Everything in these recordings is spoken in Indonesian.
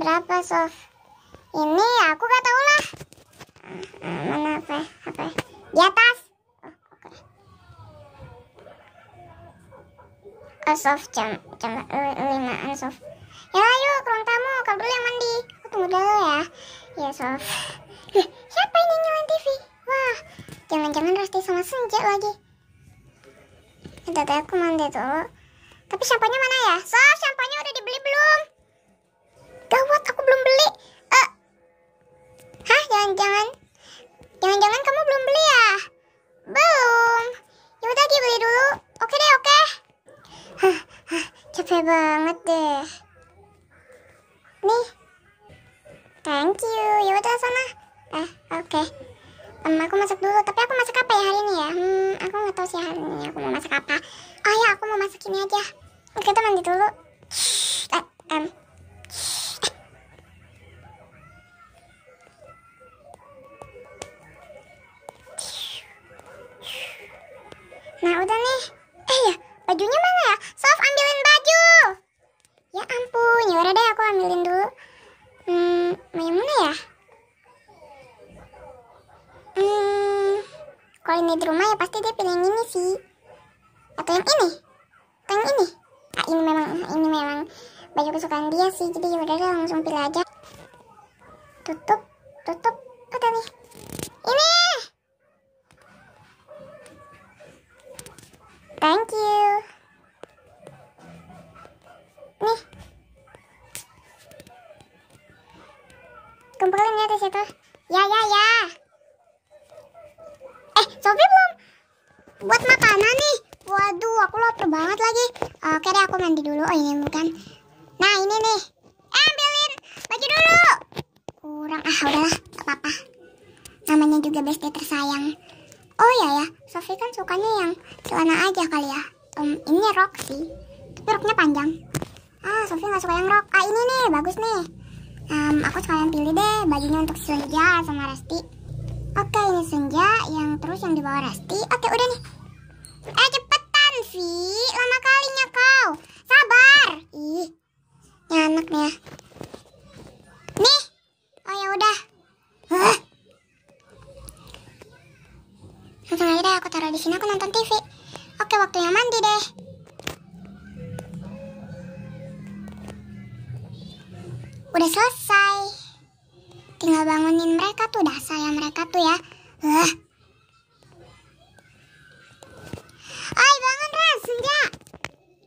berapa Sof ini aku gak tau lah ah, ah, mana apa apa di atas oh, oh Sof jam jam limaan Sof ya yuk ruang tamu kamu dulu yang mandi aku tunggu dulu ya ya Sof siapa ini nyalain TV wah jangan-jangan Rasti sama Senja lagi Udah aku mandi tuh tapi siapanya mana ya Sof Jangan-jangan kamu belum beli ya? Belum. Ya udah Ki beli dulu. Oke deh, oke. Hah, hah, capek banget deh. Nih. Thank you. Ya udah sana. Eh, oke. Okay. Um, aku masak dulu, tapi aku masak apa ya hari ini ya? Hmm, aku nggak tahu sih hari ini aku mau masak apa. Oh ya, aku mau masak ini aja. Oke, teman di dulu. Shh, eh, um, Nah udah nih. Eh ya, bajunya mana ya? Sof ambilin baju. Ya ampun, ya udah deh aku ambilin dulu. Hmm, mana ya? Hmm, kalau ini di rumah ya pasti dia pilih yang ini sih. Atau yang ini? Atau yang ini? Ah, ini memang ini memang baju kesukaan dia sih. Jadi ya udah deh langsung pilih aja. Tutup, tutup. Thank you. Nih. Kumpulin ya di situ. Ya, ya, ya. Eh, Sophie belum buat makanan nih. Waduh, aku lapar banget lagi. Oke deh, aku mandi dulu. Oh, ini bukan. Nah, ini nih. Eh, ambilin baju dulu. Kurang ah, udahlah, gak apa-apa. Namanya juga bestie tersayang. Oh iya ya, Sofi kan sukanya yang celana aja kali ya. Um, ini rok sih, tapi roknya panjang. Ah, Sofi nggak suka yang rok. Ah ini nih, bagus nih. Um, aku sekalian pilih deh bajunya untuk senja sama Resti. Oke, ini senja, yang terus yang dibawa Rasti. Resti. Oke, udah nih. Eh cepetan sih, lama kalinya kau. Sabar. Ih, nyanak nih ya. nonton TV. Oke, waktunya mandi deh. Udah selesai. Tinggal bangunin mereka tuh, dah sayang mereka tuh ya. Lah. ay bangun Ras, senja.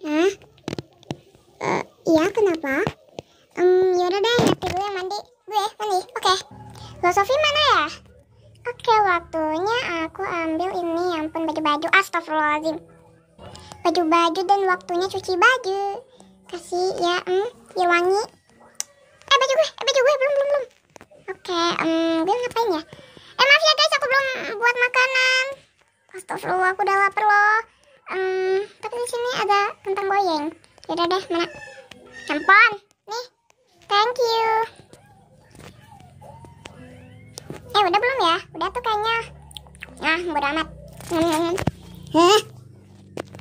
Hah? Uh, iya, kenapa? Um, yaudah deh, nanti gue yang mandi. Gue mandi, oke. Okay. Lo Sofi mana ya? Oke waktunya aku ambil ini yang ampun baju-baju Astagfirullahaladzim Baju-baju dan waktunya cuci baju Kasih ya hmm, Ya wangi Eh baju gue, eh baju gue belum belum belum Oke um, hmm, gue ngapain ya Eh maaf ya guys aku belum buat makanan Astagfirullah aku udah lapar loh um, Tapi di sini ada kentang goyeng Yaudah deh mana Ampun Nih Thank you eh udah belum ya udah tuh kayaknya ah bodo amat hmm, Hah?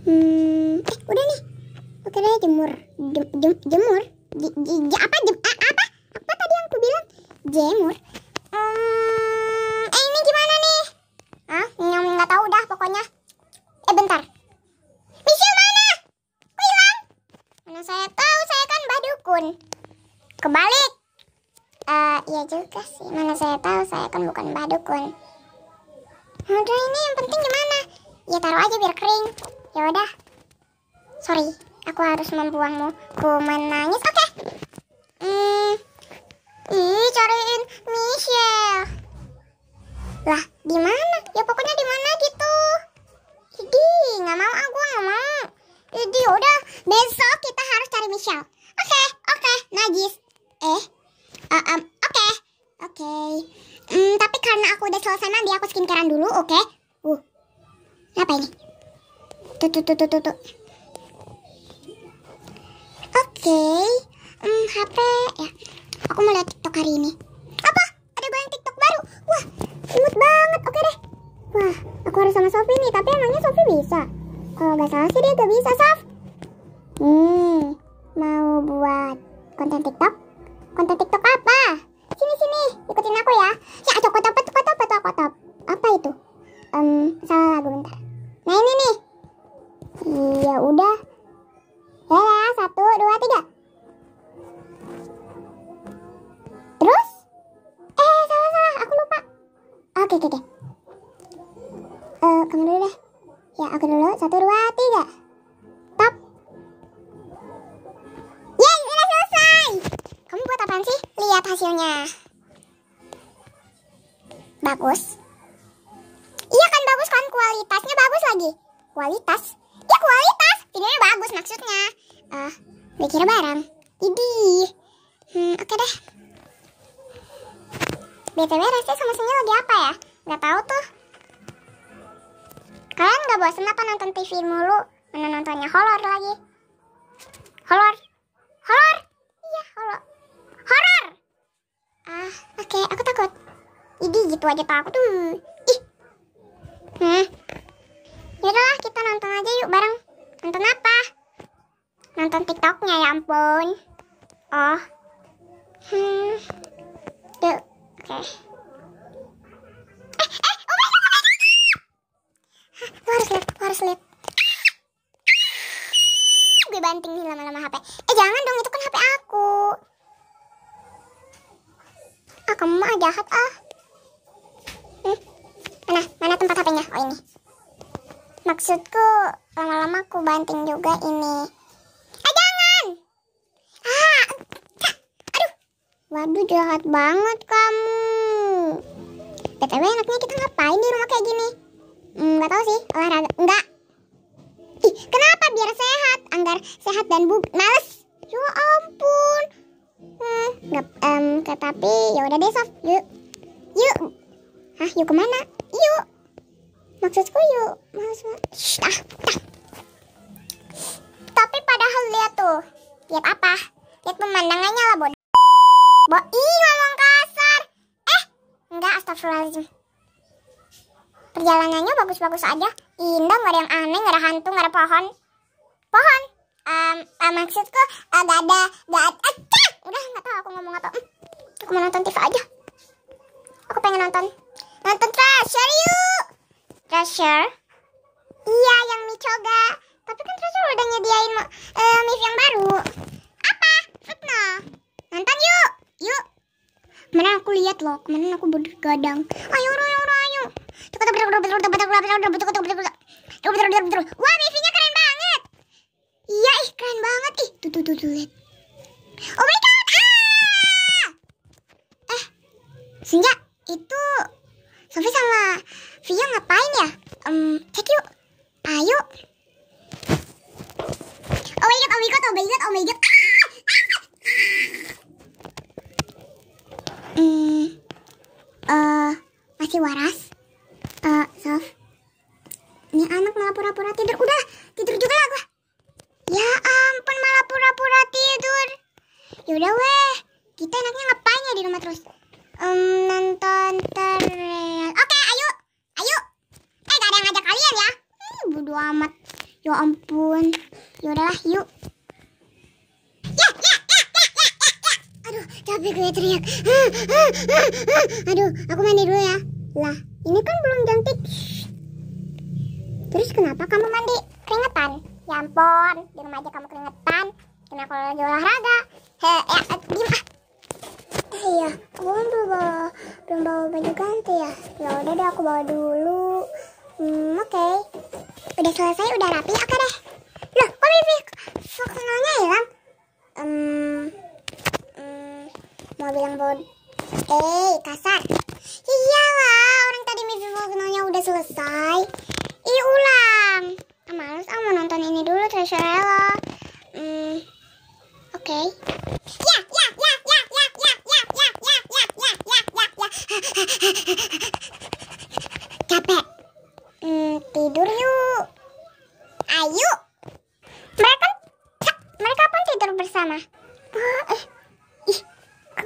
hmm. eh udah nih oke deh jemur jem, jem, jemur j, j, apa jem, apa apa tadi yang aku bilang jemur sih mana saya tahu saya kan bukan mbak dukun udah ini yang penting gimana ya taruh aja biar kering ya udah sorry aku harus membuangmu ku menangis oke okay. hmm ih cariin Michelle lah di mana ya pokoknya di mana skincarean dulu, oke. Okay. Uh. Apa ini? Tuh, tuh, tuh, tuh, tuh. tuh. Oke. Okay. Hmm, HP ya. Aku mau lihat TikTok hari ini. Apa? Ada banyak TikTok baru. Wah, imut banget. Oke okay deh. Wah, aku harus sama Sofi nih, tapi emangnya Sofi bisa? Kalau nggak salah sih dia gak bisa, Sof. Hmm, mau buat konten TikTok? Konten TikTok apa? Sini sini, ikutin aku ya. Ya, aku kotop, kotop, kotop, kotop um, salah lagu bentar nah ini nih iya udah ya ya satu dua tiga terus eh salah salah aku lupa oke oke oke uh, kamu dulu deh ya aku dulu satu dua tiga top Yay udah selesai kamu buat apa sih lihat hasilnya bagus Iya kan bagus kan kualitasnya bagus lagi. Kualitas? Ya kualitas. Videonya bagus maksudnya. Eh, uh, dikira barang. Idih. Hmm, oke okay deh. BTW Resti sama Senja lagi apa ya? Gak tau tuh. Kalian gak bosan apa nonton TV mulu? Mana nontonnya horror lagi? Horror, horror, Iya, horror, horror. Ah, oke, okay, aku takut. Idi gitu aja takut tuh. Hmm hmm yaudahlah kita nonton aja yuk bareng nonton apa nonton tiktoknya ya ampun oh hmm yuk oke eh, eh, okay. Oh lo harus lihat lo harus lihat gue banting nih lama-lama HP eh jangan dong itu kan HP aku ah kamu mah jahat maksudku lama-lama aku banting juga ini eh, ah jangan aduh waduh jahat banget kamu btw enaknya kita ngapain di rumah kayak gini hmm, nggak gak tahu sih olahraga enggak Ih, kenapa biar sehat anggar sehat dan bu males ya ampun hmm, nggak um, tapi ya udah deh sof yuk yuk hah yuk kemana yuk maksudku yuk maksud ah, ah. tapi padahal lihat tuh lihat apa lihat pemandangannya lah bodoh Bo ih ngomong kasar eh enggak astagfirullahaladzim perjalanannya bagus-bagus aja indah nggak ada yang aneh nggak ada hantu nggak ada pohon pohon um, uh, maksudku uh, ada gak ada Acah! Eh, udah nggak tahu aku ngomong apa hmm, aku mau nonton TV aja aku pengen nonton nonton trash serius Treasure? Iya, yang Michoga. Tapi kan Treasure udah nyediain uh, Miss yang baru. Apa? fitno Nonton yuk. Yuk. Kemarin aku lihat loh, kemarin aku bergadang. Ayo, ayo, ayo, ayo. Tukar, tukar, tukar, tukar, tukar, tukar, tukar, tukar, tukar, tukar, tukar, tukar, tukar, Wah, Mifinya keren banget. Iya, ih, keren banget. Ih, tuh, tuh, tuh, tuh, lihat. Oh my god, ah! Eh, Senja, itu Sofi sama Vio ngapain ya? Um, cek yuk. Ayo. Oh my god, oh my god, oh my god, oh my god. Hmm, uh, masih waras? Uh, Sof? Ini anak malah pura-pura tidur. Udah, tidur juga lah gue. Ya ampun, malah pura-pura tidur. Yaudah weh, kita enaknya ngapain ya di rumah terus? Um, nonton terus kalian ya hmm, bodo amat ya ampun ya yuk ya, ya ya ya ya, ya, ya, aduh capek gue teriak ah, ah, ah, aduh aku mandi dulu ya lah ini kan belum cantik terus kenapa kamu mandi keringetan ya ampun di rumah aja kamu keringetan kenapa kalau lagi olahraga he ya gimana eh, eh, iya aku belum bawa belum bawa baju ganti ya ya udah deh aku bawa dulu udah selesai, udah rapi, oke deh. Loh, nah, kok Vivi vokalnya hilang? Um, um, mau bilang bod... Eh, kasar. Iyalah, orang tadi Vivi vokalnya udah selesai. Ih, ulang. Ah, males, ah mau nonton ini dulu, Treasure Hello. Um, hmm, oke. Okay. Ya, ya.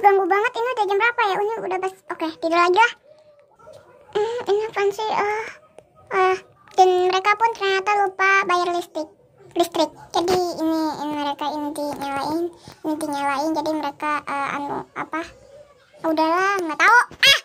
ganggu banget ini udah jam berapa ya ini udah pas oke okay, tidur aja lah hmm, ini apa sih uh, uh, dan mereka pun ternyata lupa bayar listrik listrik jadi ini, ini mereka ini dinyalain ini dinyalain jadi mereka uh, anu apa udahlah nggak tahu ah